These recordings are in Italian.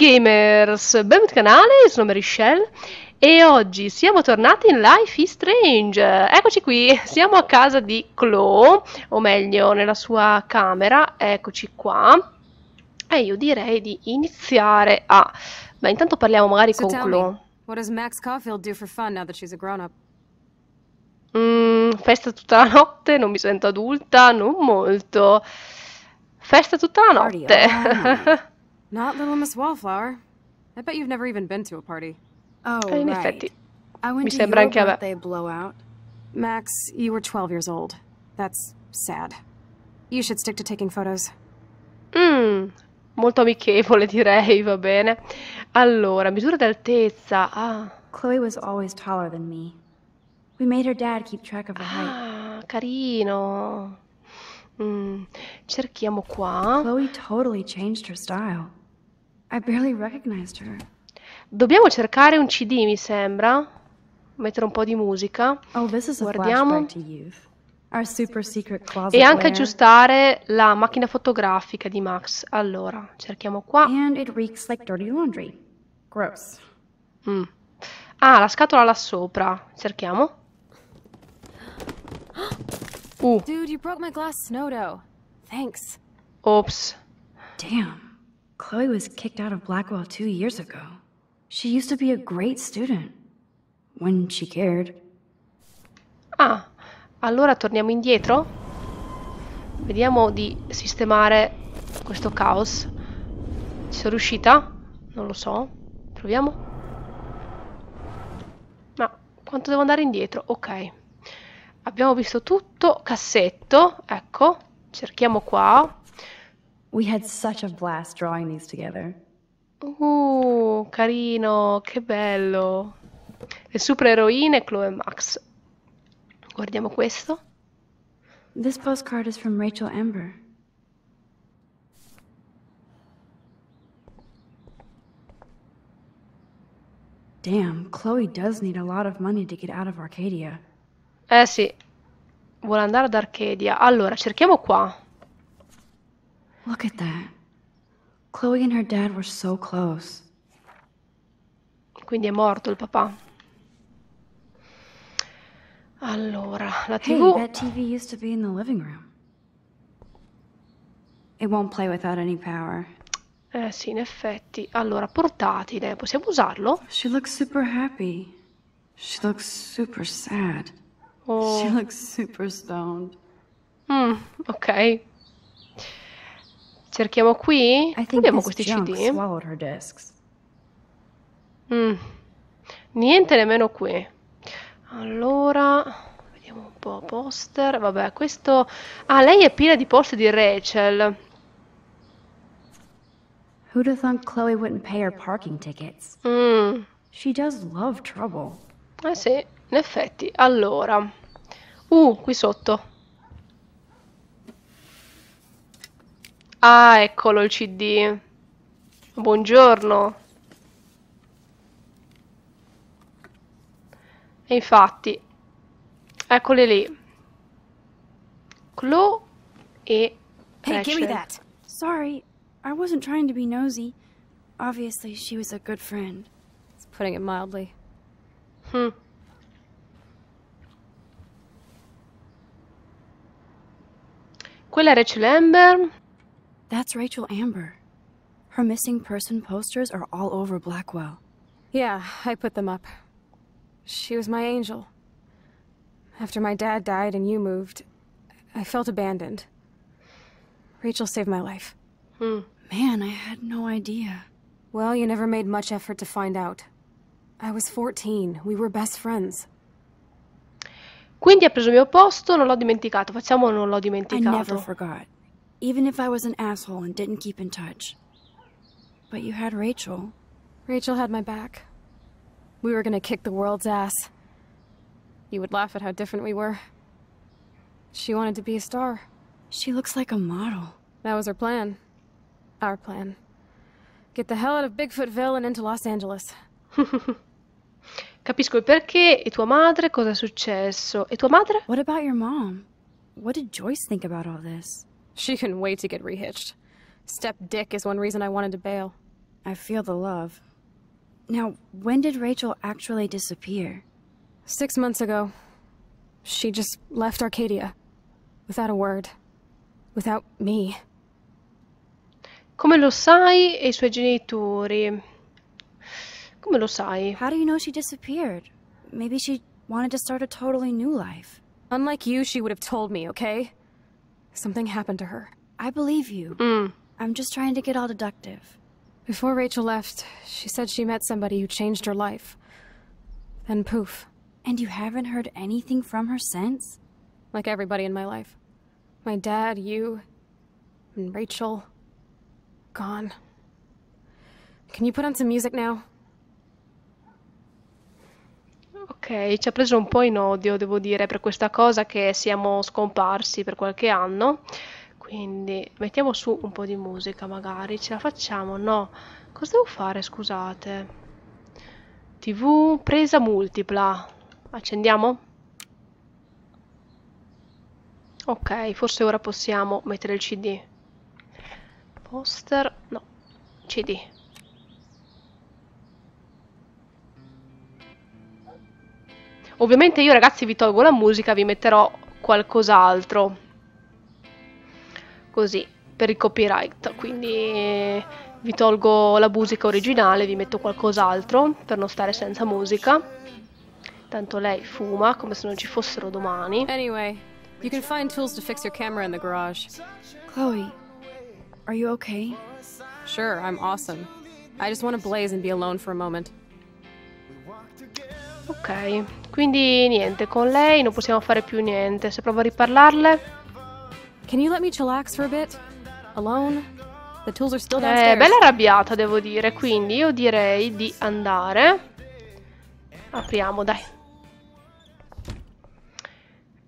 gamers, benvenuti al canale, sono Mary Shell e oggi siamo tornati in Life is Strange. Eccoci qui, siamo a casa di Chloe, o meglio nella sua camera, eccoci qua. E io direi di iniziare a... Ma intanto parliamo magari con Chloe. What does Max Caulfield do for fun now that she's grown up? Mm, festa tutta la notte, non mi sento adulta, non molto. Festa tutta la notte. Not Little Miss Wallflower. I bet you've never even been to a party. Oh, right. Effetti. I went Mi to your birthday blowout. Max, you were 12 years old. That's sad. You should stick to taking photos. Mmm, molto amichevole direi, va bene. Allora, misura d'altezza. Ah. Chloe was always taller than me. We made her dad keep track of her ah, height. Ah, carino. Mm. Cerchiamo qua. Chloe totally changed her style. I barely recognized her. Dobbiamo cercare un CD, mi sembra. Mettere un po' di musica. Oh, this is Guardiamo. e anche aggiustare la macchina fotografica di Max. Allora, cerchiamo qua. And it reeks like dirty laundry. Gross. Mm. Ah, la scatola là sopra. Cerchiamo. Uh. Dude, you broke my glass Snodo. Thanks. Ops. Damn. Chloe was kicked out of Blackwell two years ago. She used to be a great student. When she cared. Ah, allora torniamo indietro? Vediamo di sistemare questo caos. Ci sono riuscita? Non lo so. Proviamo. Ma quanto devo andare indietro? Ok. Abbiamo visto tutto. Cassetto, ecco. Cerchiamo qua. We had such a blast drawing these together. Uh, carino, che bello. Le supereroine Chloe e Max. Guardiamo questo. This postcard is from Rachel Amber. Damn, Chloe does need a lot of money to get out of Arcadia. Eh sì. Vuole andare ad Arcadia. Allora, cerchiamo qua. Look at that. Chloe and her dad were so close. Quindi è morto il papà. Allora, la TV. Hey, that TV used to be in the living room. It won't play without any power. Eh sì, in effetti. Allora, portatile, possiamo usarlo? She looks super happy. She looks super sad. Oh. She looks super stoned. Mm, ok. Cerchiamo qui? Abbiamo questi CD? Mm. Niente nemmeno qui. Allora... Vediamo un po'. Poster. Vabbè, questo... Ah, lei è piena di post di Rachel. Who'd have thunk Chloe wouldn't pay her parking tickets? Mm. She does love trouble. Eh sì, in effetti. Allora. Uh, qui sotto. Ah, eccolo il CD. Buongiorno. E infatti, eccole lì. Chloe e Hey, Sorry, I wasn't trying to be nosy. Obviously, she was a good friend. It's putting it mildly. Hmm. Quella è Rachel Amber. That's Rachel Amber. Her missing person posters are all over Blackwell. Yeah, I put them up. She was my angel. After my dad died and you moved, I felt abandoned. Rachel saved my life. Hmm. Man, I had no idea. Well, you never made much effort to find out. I was 14. We were best friends. Quindi ha preso il mio posto, non l'ho dimenticato. Facciamo non l'ho dimenticato. I never forgot even if I was an asshole and didn't keep in touch. But you had Rachel. Rachel had my back. We were gonna kick the world's ass. You would laugh at how different we were. She wanted to be a star. She looks like a model. That was her plan. Our plan. Get the hell out of Bigfootville and into Los Angeles. Capisco il perché e tua madre cosa è successo. E tua madre? What about your mom? What did Joyce think about all this? She couldn't wait to get rehitched. Step dick is one reason I wanted to bail. I feel the love. Now, when did Rachel actually disappear? Six months ago. She just left Arcadia. Without a word. Without me. Come lo sai e i suoi genitori? Come lo sai? How do you know she disappeared? Maybe she wanted to start a totally new life. Unlike you, she would have told me, okay? Something happened to her. I believe you. Mm. I'm just trying to get all deductive. Before Rachel left, she said she met somebody who changed her life. Then poof. And you haven't heard anything from her since? Like everybody in my life. My dad, you, and Rachel. Gone. Can you put on some music now? ci ha preso un po' in odio, devo dire, per questa cosa che siamo scomparsi per qualche anno. Quindi mettiamo su un po' di musica, magari ce la facciamo. No, cosa devo fare? Scusate. TV presa multipla. Accendiamo? Ok, forse ora possiamo mettere il CD. Poster, no, CD. Ovviamente io ragazzi vi tolgo la musica, vi metterò qualcos'altro. Così, per il copyright, quindi vi tolgo la musica originale, vi metto qualcos'altro per non stare senza musica. Tanto lei fuma come se non ci fossero domani. Anyway, you can find tools to fix your camera in the garage. Chloe, are you okay? Sure, I'm awesome. I just want to blaze and be alone for a moment. Ok, quindi niente, con lei non possiamo fare più niente. Se provo a riparlarle. Can you let me chillax for a bit? Alone? The tools are still eh, downstairs. È bella arrabbiata, devo dire, quindi io direi di andare. Apriamo, dai.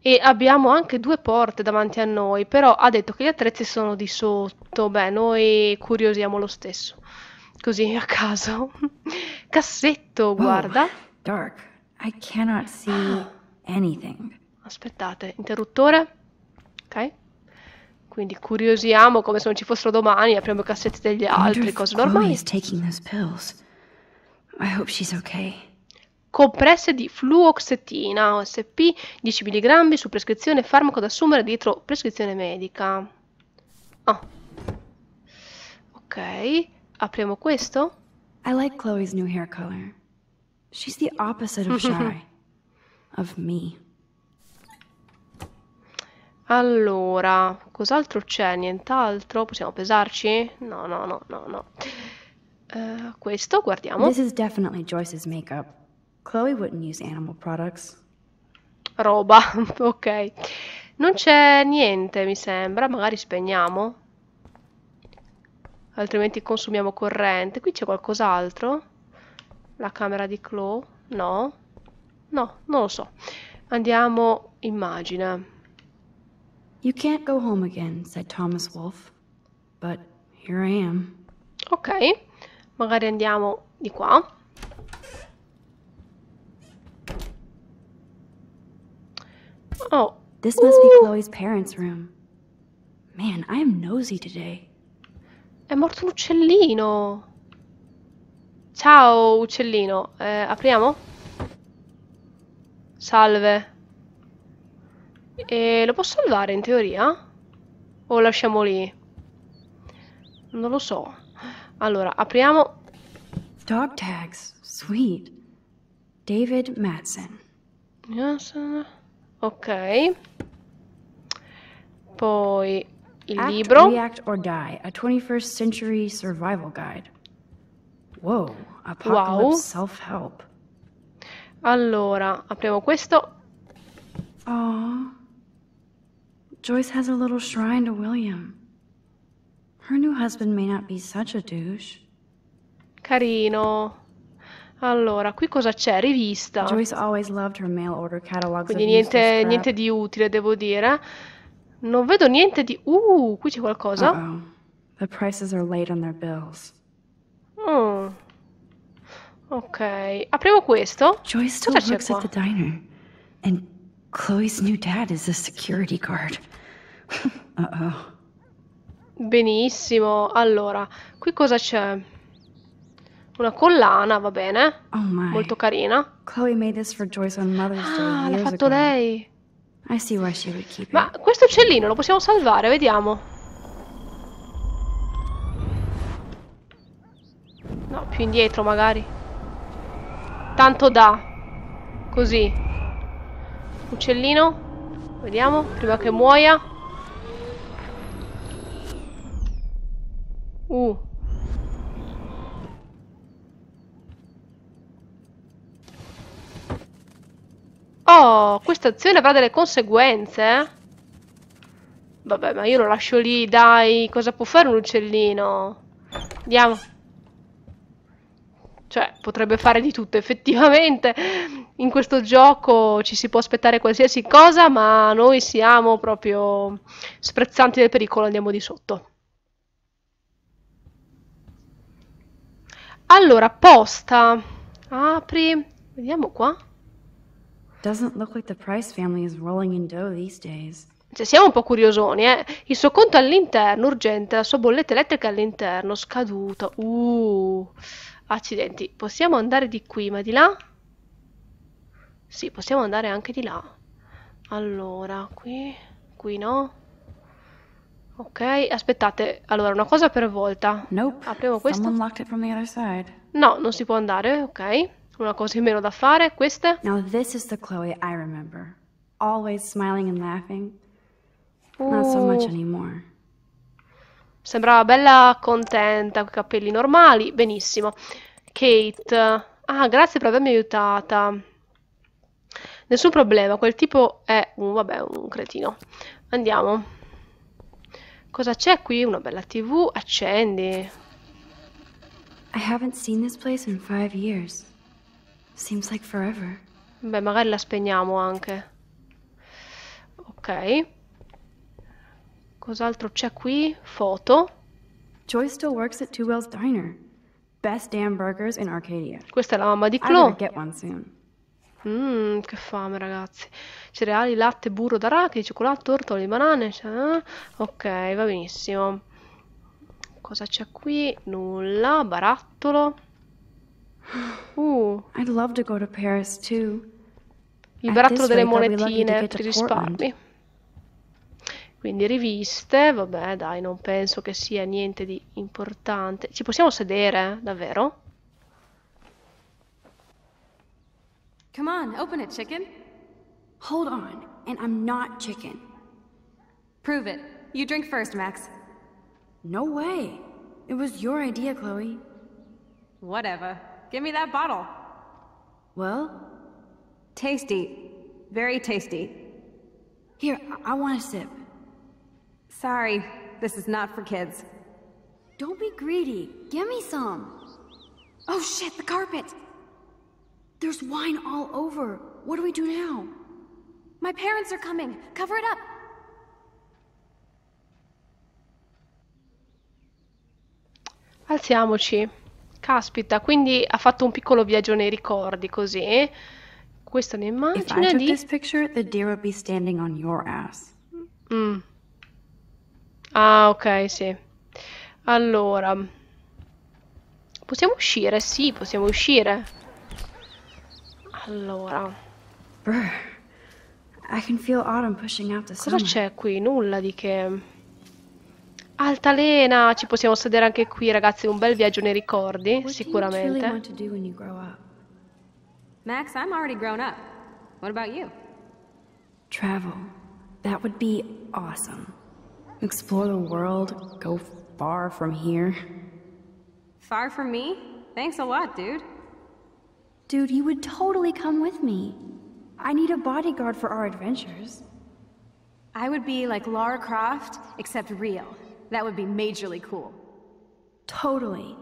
E abbiamo anche due porte davanti a noi, però ha detto che gli attrezzi sono di sotto. Beh, noi curiosiamo lo stesso. Così a caso. Cassetto, oh, guarda. Oh, dark. I cannot see anything. Aspettate, interruttore. Ok. Quindi curiosiamo come se non ci fossero domani, apriamo i cassetti degli altri, cose normali. Okay. Compresse di fluoxetina, OSP, 10 mg su prescrizione, farmaco da assumere dietro prescrizione medica. Ah. Ok, apriamo questo. I like Chloe's new hair color. She's the opposite of shy. of me. Allora, cos'altro c'è? Nient'altro? Possiamo pesarci? No, no, no, no, no. Uh, questo, guardiamo. This is definitely Joyce's makeup. Chloe wouldn't use animal products. Roba, ok. Non c'è niente, mi sembra. Magari spegniamo. Altrimenti consumiamo corrente. Qui c'è qualcos'altro? la camera di Chloe? No? No, non lo so. Andiamo, immagine. You can't go home again, said Thomas Wolf. But here I am. Ok, magari andiamo di qua. Oh. This must be Chloe's parents' room. Man, I am nosy today. È morto un uccellino. Ciao uccellino, eh, apriamo? Salve. E lo posso salvare in teoria? O lasciamo lì? Non lo so. Allora, apriamo. Dog tags, sweet. David Madsen. Ok. Poi il Act, libro. React or Die, a 21st Century Survival Guide. Wow, wow. self-help. Allora, apriamo questo. Oh. Joyce has a little shrine to William. Her new husband may not be such a douche. Carino. Allora, qui cosa c'è? Rivista. Joyce always loved her mail order catalogs Quindi niente, niente di utile, devo dire. Non vedo niente di... Uh, qui c'è qualcosa. Uh -oh. The prices are late on their bills. Mm. Ok, apriamo questo. Joy still Cosa works at the diner. And Chloe's new dad is a security guard. uh oh. Benissimo, allora, qui cosa c'è? Una collana, va bene. Oh my. Molto carina. Chloe made this for Joyce on Mother's Day. Ah, l'ha fatto ago. lei. Ma questo uccellino lo possiamo salvare, vediamo. No, più indietro magari. Tanto da. Così. Uccellino. Vediamo, prima che muoia. Uh. Oh, questa azione avrà delle conseguenze, eh? Vabbè, ma io lo lascio lì, dai. Cosa può fare un uccellino? Andiamo cioè potrebbe fare di tutto effettivamente. In questo gioco ci si può aspettare qualsiasi cosa, ma noi siamo proprio sprezzanti del pericolo, andiamo di sotto. Allora, posta. Apri. Vediamo qua. Doesn't look like the Price family is rolling in dough these days. Cioè, siamo un po' curiosoni, eh. Il suo conto all'interno, urgente, la sua bolletta elettrica all'interno, scaduta. Uh. Accidenti, possiamo andare di qui, ma di là? Sì, possiamo andare anche di là. Allora, qui, qui no. Ok, aspettate. Allora, una cosa per volta. Nope. Apriamo questo. No, non si può andare, ok. Una cosa in meno da fare, queste. Now this is the Chloe I remember. Always smiling and laughing. Not so much uh. anymore. Sembrava bella contenta, con i capelli normali. Benissimo. Kate. Ah, grazie per avermi aiutata. Nessun problema, quel tipo è un, vabbè, un cretino. Andiamo. Cosa c'è qui? Una bella tv. Accendi. Like Beh, magari la spegniamo anche. Ok. Cos'altro c'è qui? Foto. Joy still works at Two Wells Diner. Best damn burgers in Arcadia. Questa è la mamma di Chloe. Mmm, che fame ragazzi. Cereali, latte, burro d'arachidi, cioccolato, torta, le banane. Cioè... Ok, va benissimo. Cosa c'è qui? Nulla. Barattolo. Uh. I'd love to go to Paris too. Il barattolo delle monetine per i risparmi. Quindi riviste, vabbè dai, non penso che sia niente di importante. Ci possiamo sedere, davvero? Come on, open it, chicken. Hold on, and I'm not chicken. Prove it. You drink first, Max. No way. It was your idea, Chloe. Whatever. Give me that bottle. Well? Tasty. Very tasty. Here, I, I want a sip. Sorry, this is not for kids. Don't be greedy. Give me some. Oh shit, the carpet! There's wine all over. What do we do now? My parents are coming. Cover it up. Alziamoci. Caspita, quindi ha fatto un piccolo viaggio nei ricordi, così. Eh? Questa è un'immagine di... If I took this picture, the deer would be standing on your ass. Mm. Ah, ok, sì. Allora. Possiamo uscire? Sì, possiamo uscire. Allora. Cosa c'è qui? Nulla di che... Altalena! Ci possiamo sedere anche qui, ragazzi. Un bel viaggio nei ricordi, sicuramente. Max, I'm already grown up. What about you? Travel. That would be awesome. Explore the world, go far from here. Far from me? Thanks a lot, dude. Dude, you would totally come with me. I need a bodyguard for our adventures. I would be like Lara Croft, except real. That would be majorly cool. Totally.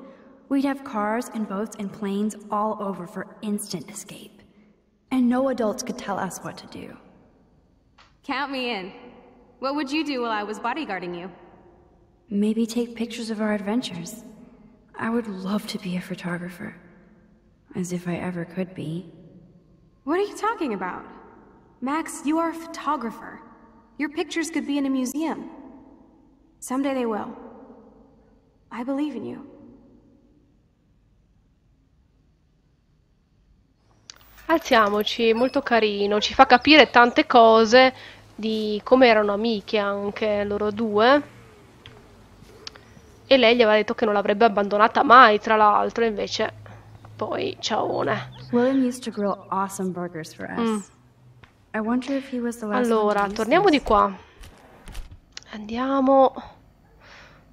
We'd have cars and boats and planes all over for instant escape. And no adults could tell us what to do. Count me in. What would you do while I was bodyguarding you? Maybe take pictures of our adventures. I would love to be a photographer. As if I ever could be. What are you talking about? Max, you are a photographer. Your pictures could be in a museum. Someday they will. I believe in you. Alziamoci, molto carino, ci fa capire tante cose di come erano amiche anche loro due e lei gli aveva detto che non l'avrebbe abbandonata mai tra l'altro invece poi ciaone William used to grill awesome burgers for us mm. I wonder if he was the last Allora, torniamo di qua Andiamo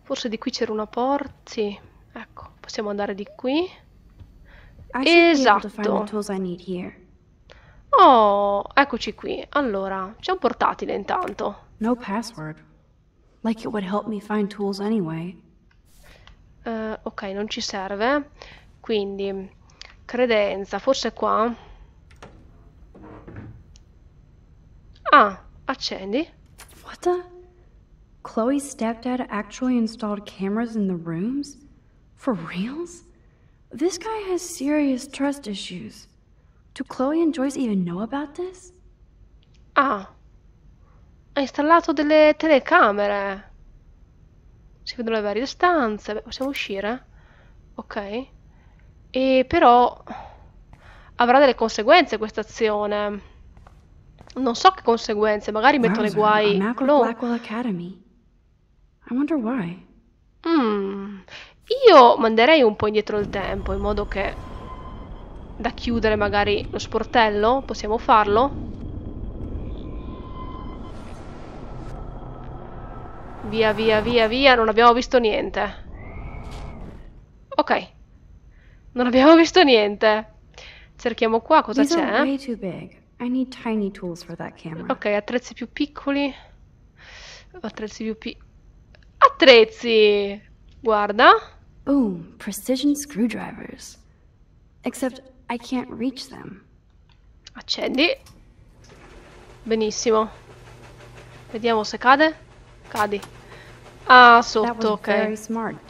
Forse di qui c'era una porta Sì, ecco, possiamo andare di qui Esatto I Oh, eccoci qui. Allora, c'è un portatile intanto. No password. Like it would help me find tools anyway. Uh, ok, non ci serve. Quindi, credenza, forse qua. Ah, accendi. What the? Chloe's stepdad actually installed cameras in the rooms? For reals? This guy has serious trust issues. Do Chloe and Joyce even know about this? Ah, ha installato delle telecamere. Si vedono le varie stanze. Beh, possiamo uscire? Ok. E però avrà delle conseguenze questa azione. Non so che conseguenze, magari metto nei guai. No. Blackwell Academy. I wonder why. Mm. Io manderei un po' indietro il tempo in modo che da chiudere magari lo sportello? Possiamo farlo? Via, via, via, via, non abbiamo visto niente. Ok. Non abbiamo visto niente. Cerchiamo qua cosa c'è. Ok, attrezzi più piccoli. Attrezzi più piccoli. Attrezzi! Guarda. Boom, precision screwdrivers. Except i can't reach them. Accendi. Benissimo. Vediamo se cade. Cadi. Ah, sotto, ok. Smart,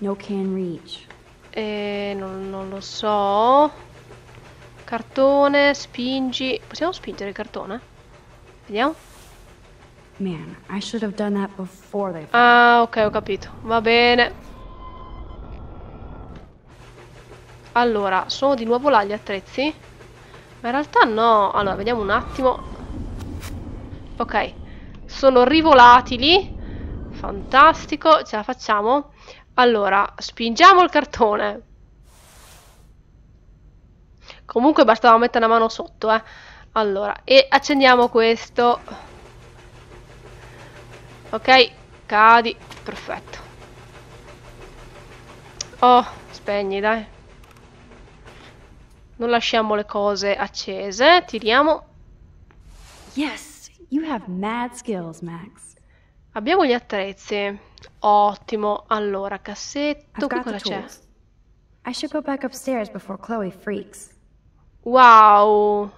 no eh, non, non lo so. Cartone, spingi. Possiamo spingere il cartone? Vediamo. Man, ah, ok, ho capito. Va bene. Allora, sono di nuovo là gli attrezzi? Ma in realtà no. Allora, vediamo un attimo. Ok. Sono rivolatili. Fantastico. Ce la facciamo. Allora, spingiamo il cartone. Comunque bastava mettere una mano sotto, eh. Allora, e accendiamo questo. Ok, cadi. Perfetto. Oh, spegni, dai. Non lasciamo le cose accese, tiriamo. Yes, you have mad skills, Max. Abbiamo gli attrezzi. Ottimo. Allora, cassetto, qui cosa c'è? I should go back upstairs before Chloe freaks. Wow!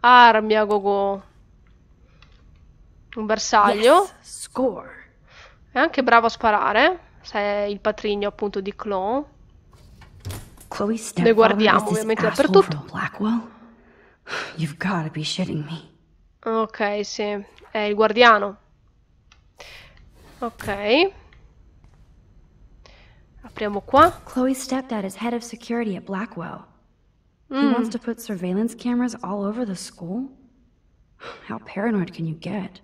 Armi a gogo. Un bersaglio. Yes, score. È anche bravo a sparare. Se è il patrigno appunto di Chloe. Noi guardiamo ovviamente dappertutto. Ok, sì, è il guardiano. Ok. Apriamo qua. Chloe's stepdad is head of security at Blackwell. Mm. He wants to put surveillance cameras all over the school. How paranoid can you get?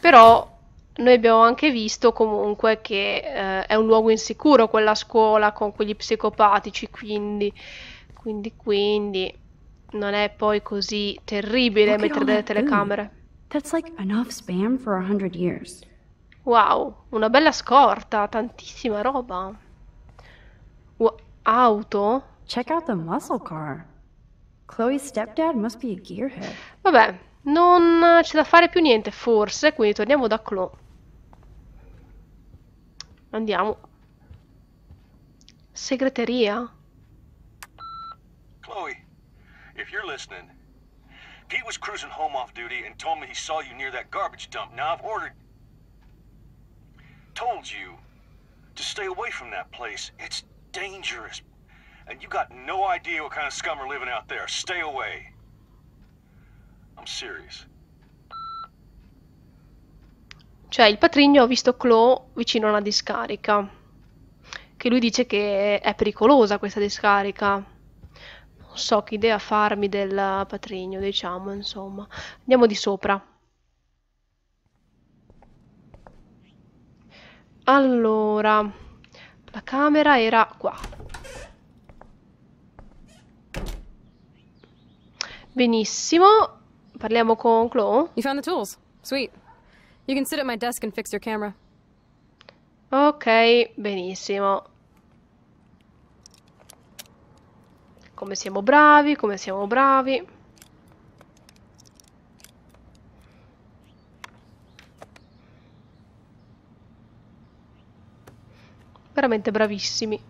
Però noi abbiamo anche visto comunque che eh, è un luogo insicuro quella scuola con quegli psicopatici, quindi, quindi, quindi non è poi così terribile mettere delle telecamere. That's like enough spam for 100 years. Wow, una bella scorta, tantissima roba. Wow, auto? Check out the muscle car. Chloe's stepdad must be a gearhead. Vabbè, non c'è da fare più niente, forse, quindi torniamo da Chloe. Andiamo. Segreteria? Chloe, if you're listening, Pete was cruising home off duty and told me he saw you near that garbage dump. Now I've ordered... Told you to stay away from that place. It's dangerous. And you got no idea what kind of scum are living out there. Stay away. I'm serious. Cioè il patrigno ha visto Chloe vicino alla discarica, che lui dice che è pericolosa questa discarica. Non so che idea farmi del patrigno, diciamo, insomma. Andiamo di sopra. Allora, la camera era qua. Benissimo. Parliamo con Chloe. You found the tools. Sweet. You can sit at my desk and fix your camera. Ok, benissimo. Come siamo bravi, come siamo bravi. Veramente bravissimi.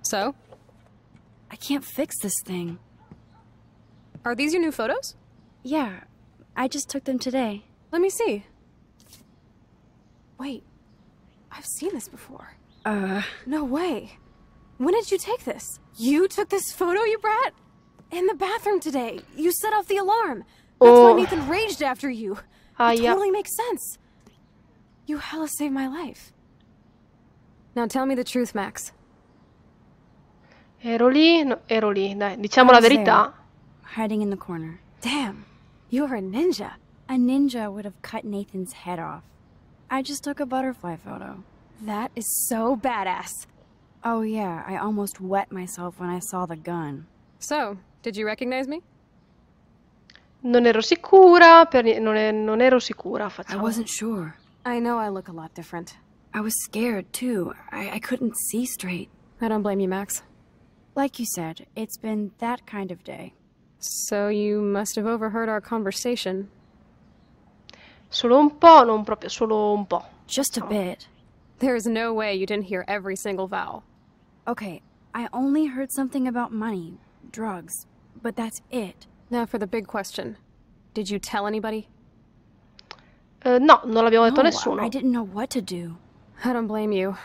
So? I can't fix this thing. Are these your new photos? Yeah, I just took them today. Let me see. Wait, I've seen this before. Uh... No way. When did you take this? You took this photo, you brat? In the bathroom today. You set off the alarm. That's oh. why Nathan raged after you. Uh, it yep. totally makes sense. You hella saved my life. Now tell me the truth, Max. Ero lì, no, ero lì, dai, diciamo la verità. hiding in the corner. Damn. You're a ninja. A ninja would have cut Nathan's head off. I just took a butterfly photo. That is so badass. Oh yeah, I almost wet myself when I saw the gun. So, did you recognize me? Non ero sicura, per, non, è, non ero sicura, facciamo. I wasn't sure. I know I look a lot different. I was scared, too. I, I couldn't see straight. I don't blame you, Max. Like you said, it's been that kind of day. So you must have overheard our conversation. Solo un po', non proprio, solo un po'. Just a bit. There's no way you didn't hear every single vowel. Okay, I only heard something about money, drugs, but that's it. Now for the big question. Did you tell anybody? Uh, no, non l'abbiamo detto a no, nessuno. I didn't know what to do. I don't blame you.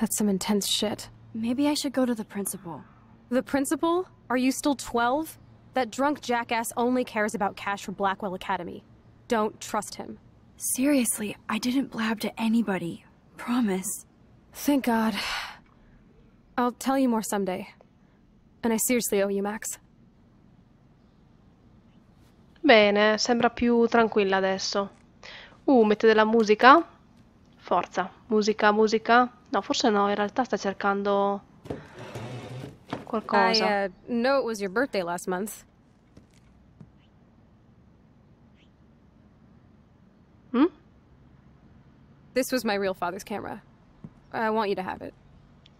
That's some intense shit. Maybe I should go to the principal. The principal? Are you still 12? That drunk jackass only cares about cash for Blackwell Academy. Don't trust him. Seriously, I didn't blab to anybody. Promise. Thank God. I'll tell you more someday. And I seriously owe you, Max. Bene, sembra più tranquilla adesso. Uh, mette della musica? Forza. Musica, musica? No, forse no, in realtà sta cercando... Qualcosa. I uh, know it was your birthday last month. Hmm? This was my real father's camera. I want you to have it.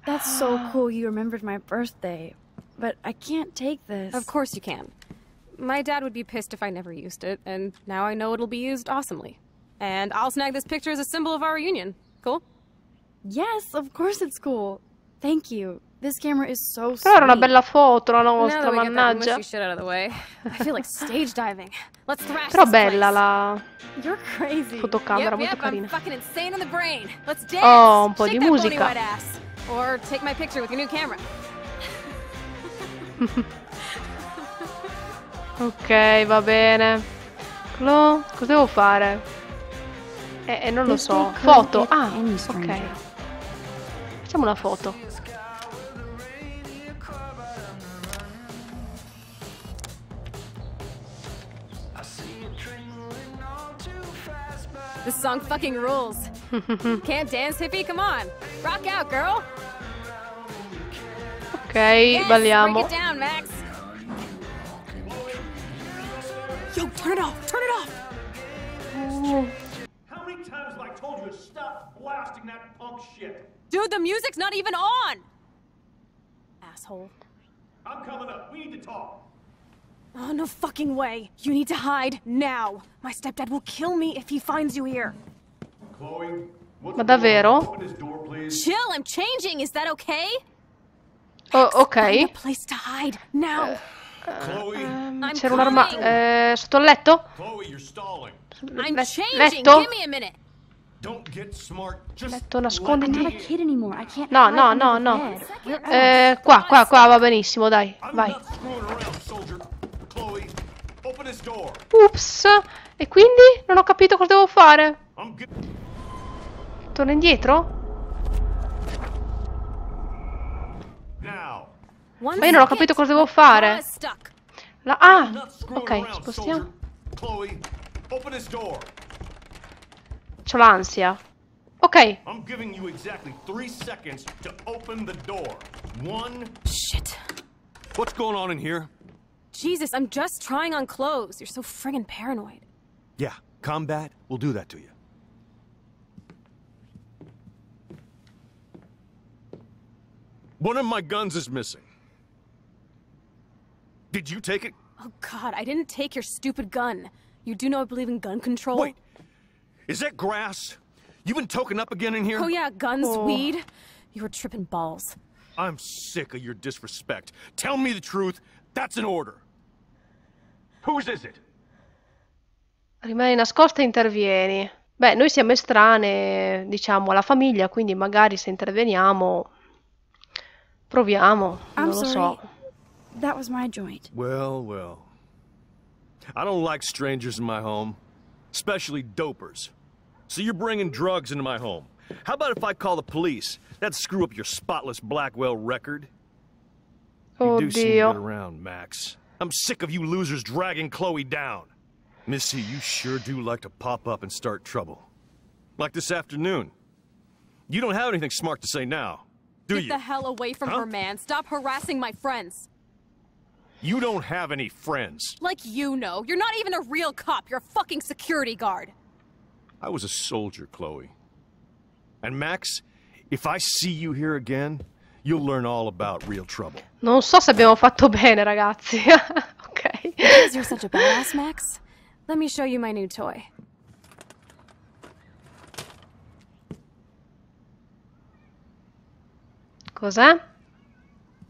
That's so cool you remembered my birthday. But I can't take this. Of course you can. My dad would be pissed if I never used it, and now I know it'll be used awesomely. And I'll snag this picture as a symbol of our reunion. Cool? Yes, of course it's cool. Thank you. This camera is so Però era una bella foto la nostra, mannaggia. Però bella la fotocamera, molto carina. Oh, un po' di musica. Or take my picture with your new camera. ok, va bene. Clo, cosa devo fare? Eh, eh non lo so. Foto. Ah, ok. Facciamo una foto. song fucking rules. Can't dance, hippie? Come on. Rock out, girl. Ok, yes, balliamo. Break it down, Max. Yo, turn it off. Turn it off. Oh. How many times have I told you to stop blasting that punk shit? Dude, the music's not even on. Asshole. I'm coming up. We need to talk. Oh, no fucking way. You need to hide now. My stepdad will kill me if he finds you here. Chloe, Ma davvero? Chill, I'm changing. Is that okay? Oh, ok. Place to hide now. Ehm, c'era un eh, sotto il letto? Le letto? Letto, nasconditi. No, no, no, no. Eh, qua, qua, qua va benissimo, dai. Vai. Ups. E quindi? Non ho capito cosa devo fare. Torno indietro? Ma io non ho capito cosa devo fare. La... Ah! Ok, spostiamo. C'ho l'ansia. Ok. I'm giving you exactly three seconds to open the door. One. Shit. What's going on in here? Jesus, I'm just trying on clothes. You're so friggin' paranoid. Yeah, combat will do that to you. One of my guns is missing. Did you take it? Oh god, I didn't take your stupid gun. You do know I believe in gun control? Wait! Is that grass? You been token up again in here? Oh yeah, guns, oh. weed. You were tripping balls. I'm sick of your disrespect. Tell me the truth, that's an order. Whose is it? Rimani nascosta e intervieni. Beh, noi siamo estranei, diciamo, alla famiglia, quindi magari se interveniamo proviamo, non lo so. That was my joint. Well, well. I don't like strangers in my home, especially dopers. So you're bringing drugs into my home. How about if I call the police? That'd screw up your spotless Blackwell record. Oh, you do deal. seem to get around, Max. I'm sick of you losers dragging Chloe down. Missy, you sure do like to pop up and start trouble. Like this afternoon. You don't have anything smart to say now, do Get you? Get the hell away from huh? her, man. Stop harassing my friends. You don't have any friends. Like you know. You're not even a real cop. You're a fucking security guard. I was a soldier, Chloe. And Max, if I see you here again, you'll learn all about real trouble. Non so se abbiamo fatto bene, ragazzi. ok. you're such a badass, Max. Let me show you my new toy. Cos'è?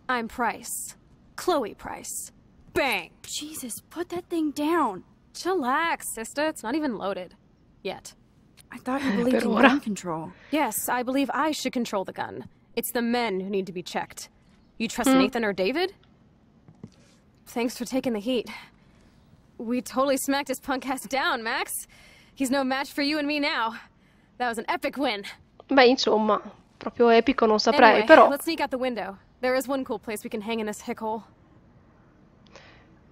I'm Price. Chloe Price. Bang! Jesus, put that thing down. Chillax, sister. It's not even loaded. Yet. I thought you believed in gun control. Yes, I believe I should control the gun. It's the men who need to be checked. You trust hmm. Nathan or David? Thanks for taking the heat. We totally smacked his punk ass down, Max. He's no match for you and me now. That was an epic win. Beh, insomma, proprio epico non saprei, anyway, però. Let's sneak out the window. There is one cool place we can hang in this hick hole.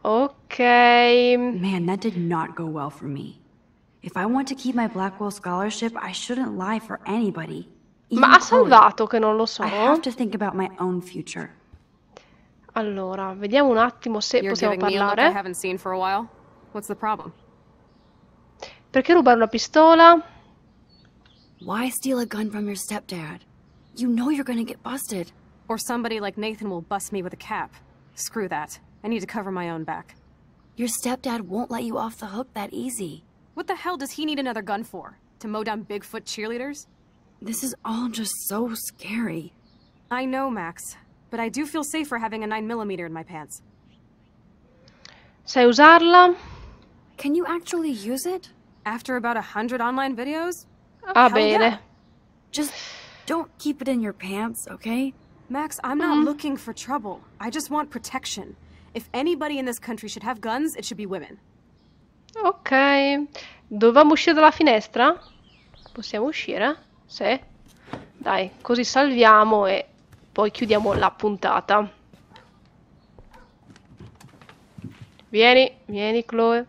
Okay. Man, that did not go well for me. If I want to keep my Blackwell scholarship, I shouldn't lie for anybody. Ma ha salvato che non lo so. Allora, vediamo un attimo se You're possiamo parlare. Perché rubare una pistola? Why steal a gun from your stepdad? You know you're gonna get busted. Or somebody like Nathan will bust me with a cap. Screw that. I need to cover my own back. Your stepdad won't let you off the hook that easy. What the hell does he need another gun for? To mow down Bigfoot cheerleaders? This is all just so scary. I know, Max, but I do feel safer having a 9mm in my pants. Sai usarla? Can you actually use it? After about a hundred online videos? Ah, bene. Just don't keep it in your pants, okay? Max, I'm not mm -hmm. looking for trouble. I just want protection. If anybody in this country should have guns, it should be women. Ok. Dovevamo uscire dalla finestra? Possiamo uscire? Sì? Dai, così salviamo e poi chiudiamo la puntata. Vieni, vieni Chloe.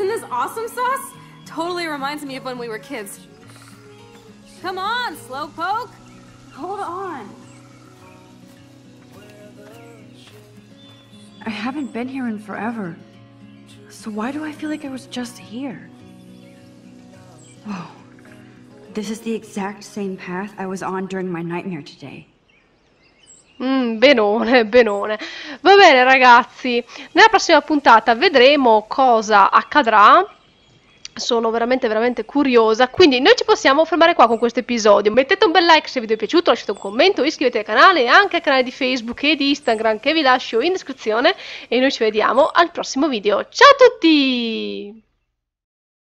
Isn't this awesome sauce? Totally reminds me of when we were kids. Come on, Slowpoke. Hold on. I haven't been here in forever. So why do I feel like I was just here? Oh, this is the exact same path I was on during my nightmare today. Mmm, been on it, been on it. Va bene ragazzi, nella prossima puntata vedremo cosa accadrà. Sono veramente veramente curiosa, quindi noi ci possiamo fermare qua con questo episodio. Mettete un bel like se vi è piaciuto, lasciate un commento, iscrivetevi al canale e anche al canale di Facebook e di Instagram che vi lascio in descrizione e noi ci vediamo al prossimo video. Ciao a tutti!